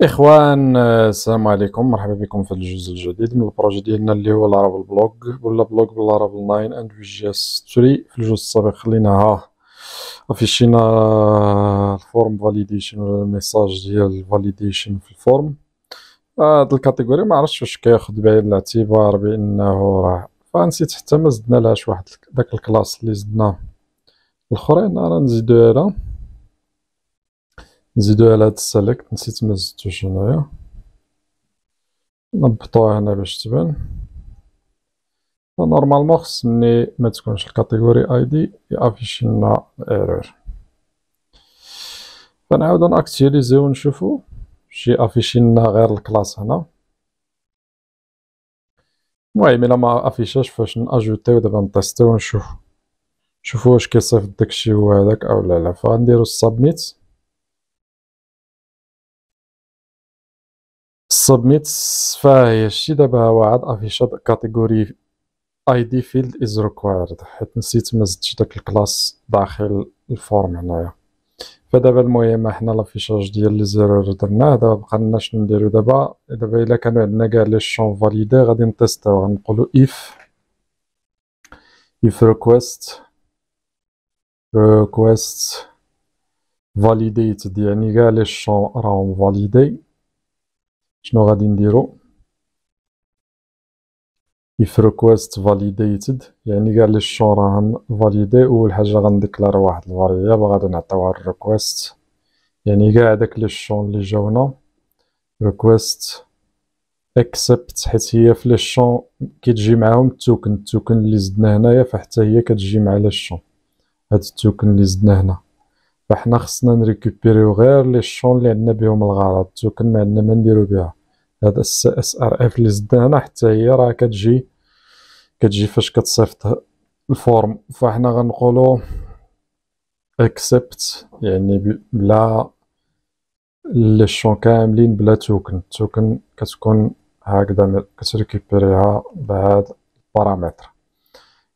اخوان آه، السلام عليكم مرحبا بكم في الجزء الجديد من البروجي ديالنا اللي هو العرب بلوك ولا بلوك بالعرب 9 اند جي اس 3 في الجزء السابق خليناها افيشينا آه، آه، الفورم فاليديشن ولا الميساج ديال الفاليديشن في الفورم هاد الكاتيجوري ما عرفتش واش كياخذ بعين الاعتبار بانه راه فنسيت حتى ما زدنا لهاش واحد داك الكلاس اللي زدنا الاخرين انا نزيدو هذا نزيدوها على هاد السيليكت نسيت ما زدتوش هنايا نضبطوها هنا باش تبان نورمالمون خصني ما تكونش الكاتيجوري اي دي يافيشي لنا الايرور فنعاودو ناكتيليزيو ونشوفو شي افيشي لنا غير الكلاس هنا المهم الى ما افيشاش فاش ناجوتيو دابا نطيستيو ونشوف نشوفو واش كيصيفط داكشي هو هذاك او لا لا فغنديرو سابميت سبميت فهي شي دابا هو عاد افيشا كاتيجوري اي دي فيلد از ريكوايرد حيت نسيت ما زدتش داك الكلاس داخل الفورم هنايا فدابا المهم حنا لافيشاج ديال لي زيرور درناه دابا بقى لنا شنو نديرو دابا دابا الا كانوا عندنا كاع لي شون فاليدي غادي نتيستو غنقولو اف اف ريكويست ريكويست فاليديت يعني كاع لي شون راهم فاليدي شنو غادي نديرو if request validated يعني قال لي شو راهم فاليدي اول حاجه غنديكلاري واحد الفاريابل غادي نعطيوها request يعني كاع داك لي شون لي جاونا request accept حيت هي في لي شون كتجي معاهم التوكن التوكن اللي زدنا هنايا فحتى هي كتجي مع لي شون هاد التوكن اللي زدنا هنا فحنا خصنا نريكوبيريو غير لي شون اللي عندنا بهم الغرض التوكن ما عندنا ما نديرو بها هذا السي ار اف اللي هنا حتى هي راه كتجي كتجي فاش كتصيفط الفورم فاحنا غنقولو اكسبت يعني بلا لي شون كاملين بلا توكن التوكن كتكون هكذا كتريكيبيريها بهاد البارامتر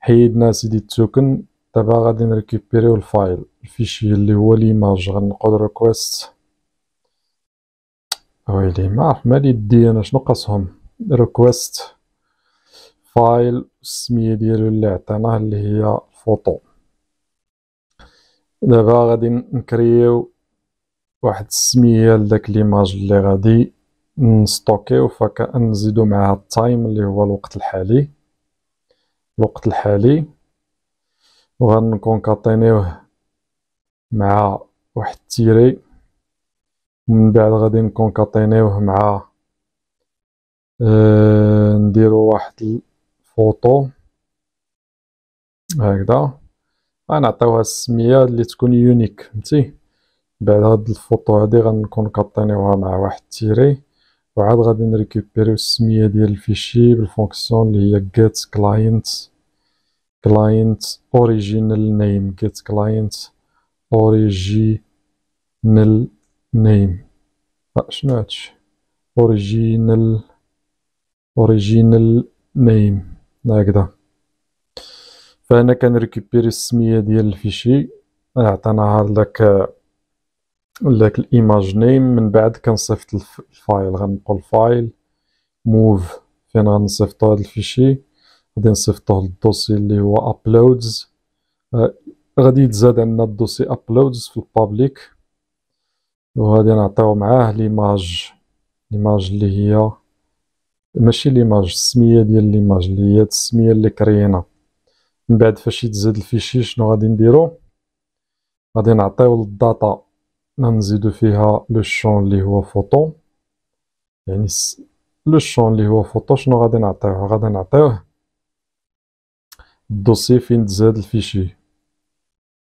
حيدنا سيدي التوكن دابا غادي نريكيبيريو الفايل الفيشي اللي هو ليماج غنقول ريكويست ويلي ما عرف مالي يدي انا شنو قصهم ريكويست فايل السميه ديالو اللي عطيناه اللي هي فوتو دابا غادي نكريو واحد السميه لداك ليماج اللي غادي نستوكيو فكأن نزيدو معها التايم اللي هو الوقت الحالي الوقت الحالي وغنكونكاتينيوه مع واحد التيري من بعد غادي نكونكاتينيوه مع أه نديرو واحد الفوطو هكذا غنعطيوها السميه اللي تكون يونيك فهمتي بعد هاد الفوطو هادي غنكون كاطينيوها مع واحد التيري وعاد غادي نريكوبيريو السميه ديال الفيشي بالفونكسيون اللي هي get client client original name get client original نيم شنو هادشي اوريجينال اوريجينال نيم هكذا فهنا كنريكوبيري السميه ديال الفيشي عطاناها لك لك الايماج نيم من بعد كنصيفط الفايل غنقول الفايل موف فين غنصيفطو هاد الفيشي غادي نصيفطوه للدوسي اللي هو ابلودز آه، غادي يتزاد عندنا الدوسي ابلودز في البابليك وغادي نعطيو معاه ليماج ليماج اللي هي ماشي ليماج السميه ديال ليماج اللي هي السميه اللي كرينا من بعد فاش يتزاد الفيشي شنو غادي نديرو غادي نعطيو للداتا نزيدو فيها لو شون اللي هو فوتو يعني لو شون اللي هو فوتو شنو غادي نعطيوه غادي نعطيوه الدوسي فين تزاد الفيشي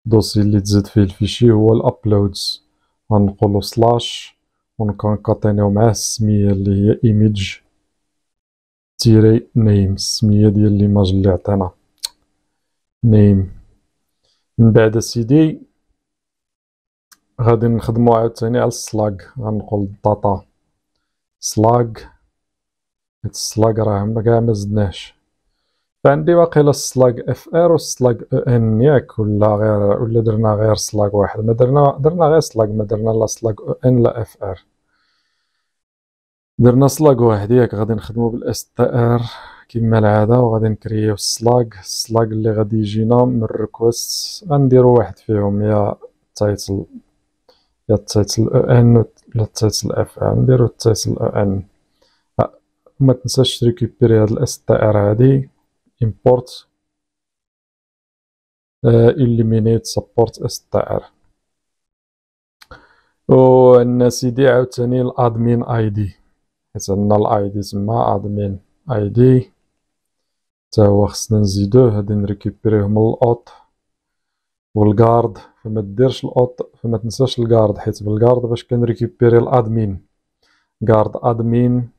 الدوسي اللي تزاد فيه الفيشي هو الابلودز غنقولو سلاش ونكونكاتينيو معاه السمية اللي هي ايميج تيري نيم السمية ديال ليماج اللي عطينا نيم من بعد سيدي غادي نخدمو عاوتاني على السلاك غنقول داتا سلاك هاد السلاك راه كاع مزدناهش فعندي باقي لا سلاك اف ار و سلاك او ان ياك ولا غير ولا درنا غير سلاك واحد ما درنا درنا غير سلاك ما درنا لا سلاك او ان لا اف ار درنا سلاك واحد ياك غادي نخدمو بالاس تي ار كما العاده وغادي نكريو سلاك سلاك اللي غادي يجينا من الريكوست غنديرو واحد فيهم يا تايتل يا تايتل او ان ولا تايتل اف ار نديرو تايتل او ان ما تنساش تريكيبيري هاد الاس تي ار هادي import euh, eliminate support str عندنا سيدي عاوتاني الادمين اي دي حيت عندنا الاي دي تما ادمين اي دي تا هو خصنا نزيدوه غادي نريكيبيريه من الاوت والجارد فما ديرش الاوت فما تنساش الجارد حيت بالجارد باش كنريكيبيري الادمين جارد ادمين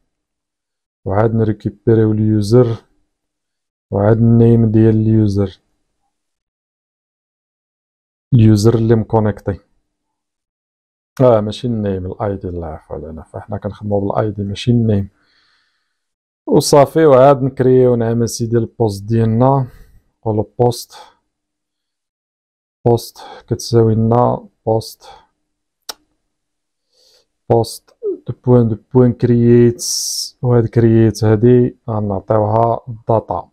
وعاد نريكيبيريو اليوزر وعاد النيم ديال اليوزر اليوزر اللي مكونيكتي اه ماشي النيم الاي دي الله يعفو علينا فاحنا كنخدمو بالاي دي ماشي النيم وصافي وعاد نكريو نعم سيدي البوست ديالنا نقولو بوست بوست كتساوي لنا بوست بوست دو بوان دو بوان كرييت وهاد كرييت هادي غنعطيوها داتا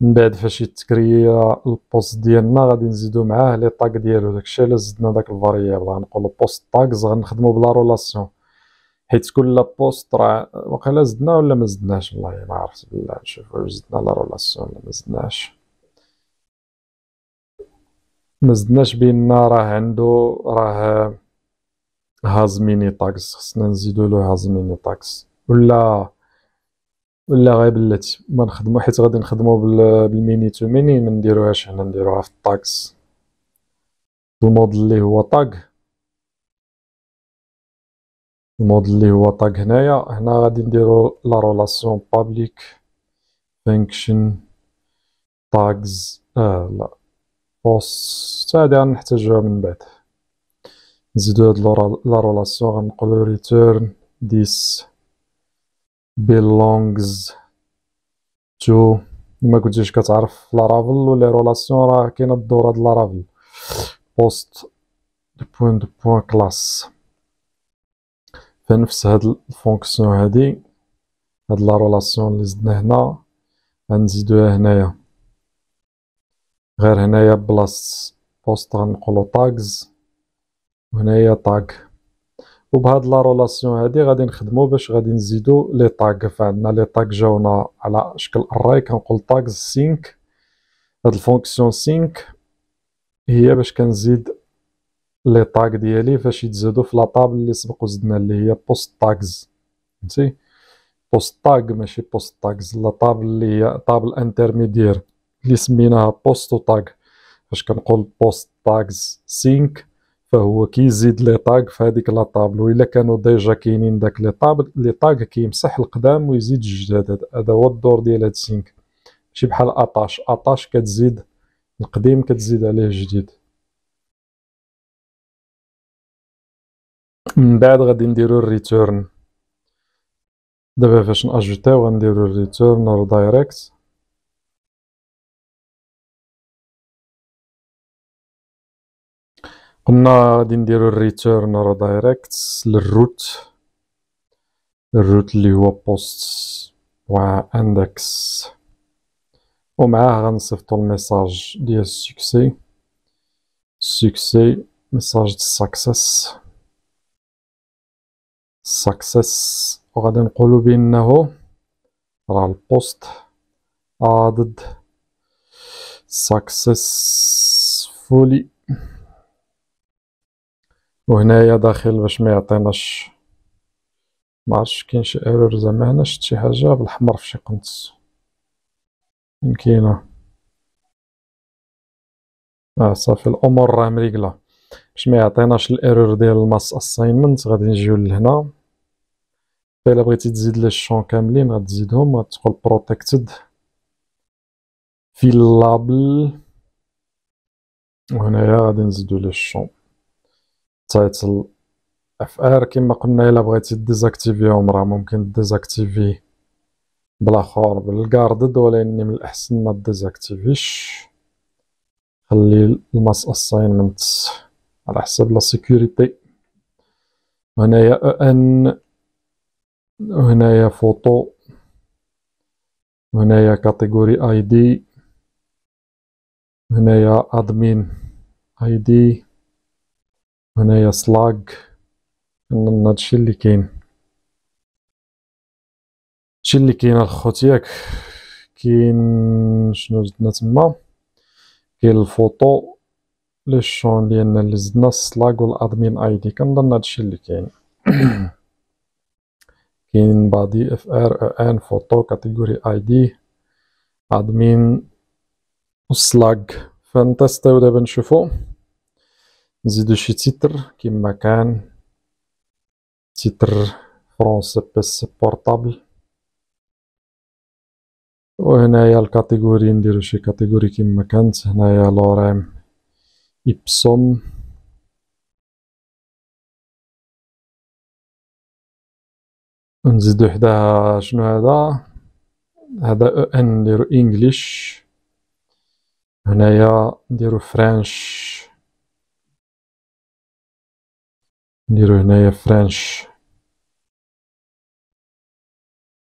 من بعد فاش يتكريا البوست ديالنا غادي نزيدو معاه لي طاك ديالو داكشي علاش زدنا داك الفاريابل غنقولو بوست تاكس غنخدمو بلا رولاسيون حيت كل بوست راه واقيلا زدنا ولا ما زدناش والله ما عرفت بالله نشوف واش زدنا لا رولاسيون ولا ما زدناش ما زدناش بينا راه عندو راه هاز ميني تاكس خصنا نزيدو له هاز ميني تاكس ولا ولا غير بلاتي ما نخدمو حيت غادي نخدمو بالميني تو ميني ما نديروهاش هنا نديروها في الطاكس المود اللي هو طاق المود اللي هو طاق هنايا هنا غادي نديرو لا رولاسيون بابليك فانكشن طاقز اه لا بوست هادي غنحتاجوها من بعد نزيدو هاد لا رولاسيون غنقولو ريتيرن ديس belongs to ما كنتيش كتعرف لارافل ولا رولاسيون راه كاينه الدوره د لارافل بوست دو بوين دو بوين كلاس فنفس هاد الفونكسيون هادي هاد لا رولاسيون اللي زدنا هنا غنزيدوها هنايا غير هنايا بلاص بوست غنقولو تاغز وهنايا تاغ وبهاد لا رولاسيون هادي غادي نخدمو باش غادي نزيدو لي طاغ فعندنا لي طاغ جاونا على شكل اراي كنقول طاغز سينك هاد الفونكسيون سينك هي باش كنزيد لي طاغ ديالي فاش يتزادو في لاطابل اللي سبق وزدنا اللي هي بوست طاغز فهمتي بوست طاغ ماشي بوست طاغز لا طابل اللي هي طابل انترميديير اللي سميناها بوست وطاغ فاش كنقول بوست طاغز سينك فهو كي يزيد لي طاق في هذيك لا طابل الا كانوا ديجا كاينين داك لي طابل لي طاق كيمسح القدام ويزيد الجداد هذا هو الدور ديال هاد السينك ماشي بحال اطاش اطاش كتزيد القديم كتزيد عليه الجديد من بعد غادي نديرو الريتورن دابا فاش ناجوتيو غنديرو الريتورن او دايركت قلنا غادي نديرو الريتيرن راه دايركت للروت الروت اللي هو بوست و و ومعاه غنصيفطو الميساج ديال السكسي سكسي ميساج ساكسيس و وغادي نقولو بانه راه البوست عدد فولي وهنايا داخل باش ما يعطيناش عرفتش كاين شي ايرور زعما هنا شفت شي حاجه بالاحمر فشي قنت يمكن اه صافي الامور راه مريقله باش ما يعطيناش الايرور ديال الماس اساينمنت غادي نجيو لهنا الا بغيتي تزيد لي الشون كاملين غتزيدهم غتقول بروتكتد في اللابل وهنايا غادي نزيدو لي الشون تايتل اف ار كما قلنا الا بغيتي ديزاكتيفيهم راه ممكن ديزاكتيفيه بالاخر بالكاردد ولكن من الاحسن ما ديزاكتيفيش خلي الماس اساينمنت على حسب لا سيكوريتي هنايا او ان وهنايا فوتو وهنايا كاتيجوري اي دي هنايا ادمين اي دي هنايا سلاك من هادشي اللي كاين هادشي اللي كاين الخوت ياك كاين شنو زدنا تما كاين الفوطو لي شون ديالنا اللي زدنا السلاك والادمين اي دي كنظن هادشي اللي كاين كاين بادي اف ار ان فوتو كاتيجوري اي دي ادمين والسلاك فنتستيو دابا نشوفو نزيدو شي تيتر كيما كان تيتر فرونس بيس بورطابل وهنايا الكاتيجوري نديرو شي كاتيجوري كيما كانت هنايا لوريم إبسوم نزيدو حداها شنو هذا هذا او e ان نديرو انجليش هنايا نديرو فرنش نديرو هنايا فرنش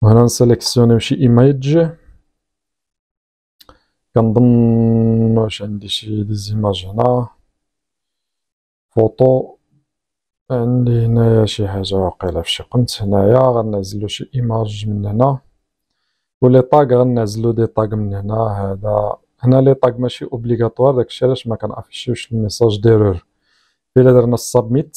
وهنا نسلكسيوني شي ايماج كنظن واش عندي شي ديزيماج هنا فوتو عندي هنايا شي حاجة واقيلا فشي قمت هنايا غنعزلو شي ايماج من هنا و لي طاق غنعزلو دي طاق من هنا هذا هنا لي طاق ماشي اوبليغاتوار داكشي علاش مكنافيشيوش الميساج ديرور الا درنا سابميت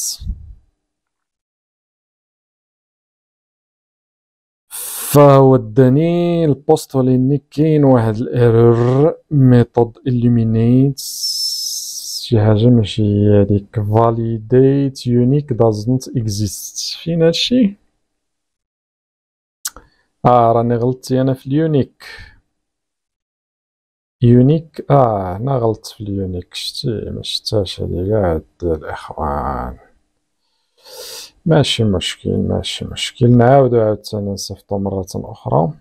فهو اداني البوست لان كاين واحد الايرور ميثود illuminates شي حاجه ماشي هذيك فاليديت يونيك دازنت اكزيست فين هادشي اه راني غلطت انا في اليونيك يونيك اه انا غلطت في اليونيك شتي ما شتاش هادي كاع الاخوان ماشي مشكل ماشي مشكل نعاودو عاوتاني نصيفطو مرة أخرى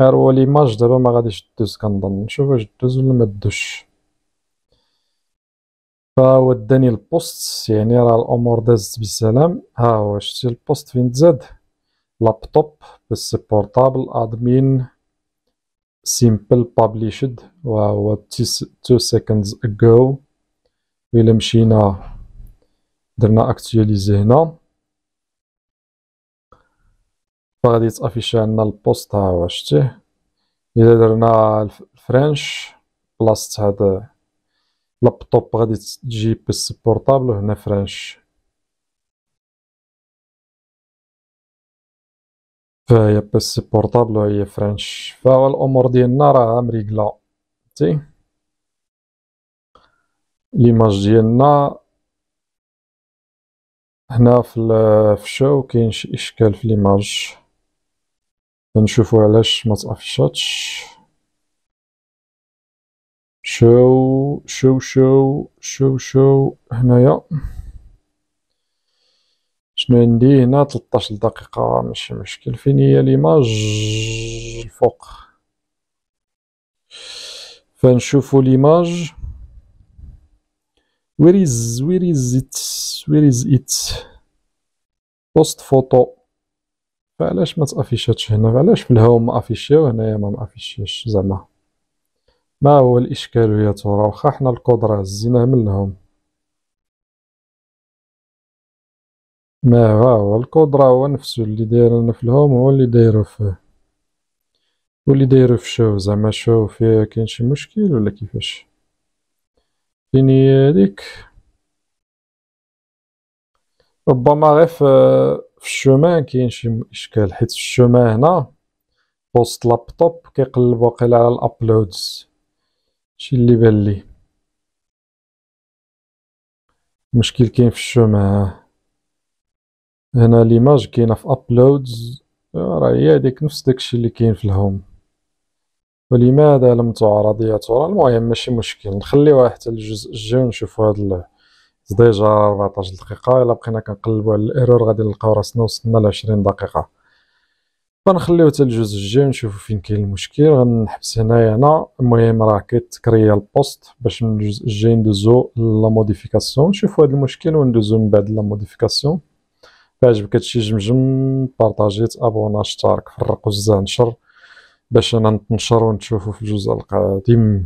أروا ليماج دابا ما غاديش دوز كنظن نشوف واش دوز ولا ما دوزش فهو داني البوست يعني راه الأمور دازت بسلام ها هو شتي البوست فين تزاد لابتوب بس بورتابل أدمين سيمبل بابليشد وهو تو سكندز اجو إلا مشينا درنا اكتواليزي هنا فغادي يتافيشي عندنا البوست ها هو شتيه الا درنا الفرنش بلاصت هاد لابتوب غادي تجي بيس بورطابل هنا فرنش فهي بيس بورطابل هي فرنش فهو الامور ديالنا راها مريقله تي ليماج ديالنا هنا في الشو كاين شي اشكال في ليماج نشوفوا علاش ما تافشاتش شو شو شو شو شو هنايا شنو عندي هنا 13 دقيقة ماشي مشكل فين هي ليماج الفوق فنشوفو ليماج وير از وير از ات وير از ات بوست فوتو فعلاش ما تافيشاتش هنا علاش في ما افيشيو هنايا ما افيشيش زعما ما هو الاشكال يا ترى واخا حنا القدره هزيناها الهوم ما هو القدره هو نفسه اللي دايرنا في الهوم هو اللي دايرو فيه واللي دايرو في شو زعما شو فيه كاين شي مشكل ولا كيفاش فين هي هذيك ربما غير في في الشومان كاين شي اشكال حيت الشومان هنا بوست لابتوب كيقلب واقيلا على الابلودز شي اللي بان لي المشكل كاين في الشومان هنا ليماج كاينه في ابلودز راه هي هذيك نفس داكشي اللي كاين في الهوم ولماذا لم تعرض يا ترى المهم ماشي مشكل نخليوها حتى الجزء الجاي ونشوفوا هذا ديجا 14 دقيقه الا بقينا كنقلبوا على الايرور غادي نلقاو راسنا وصلنا ل 20 دقيقه فنخليو حتى الجزء الجاي ونشوفو فين كاين المشكل غنحبس هنايا هنا المهم راه كيتكريا البوست باش من الجزء الجاي ندوزو لا موديفيكاسيون نشوفو هاد المشكل وندوزو من بعد لا موديفيكاسيون فعجبك هادشي جمجم بارطاجي تابونا اشترك فرقو وزع نشر باش انا نتنشر ونشوفو في الجزء القادم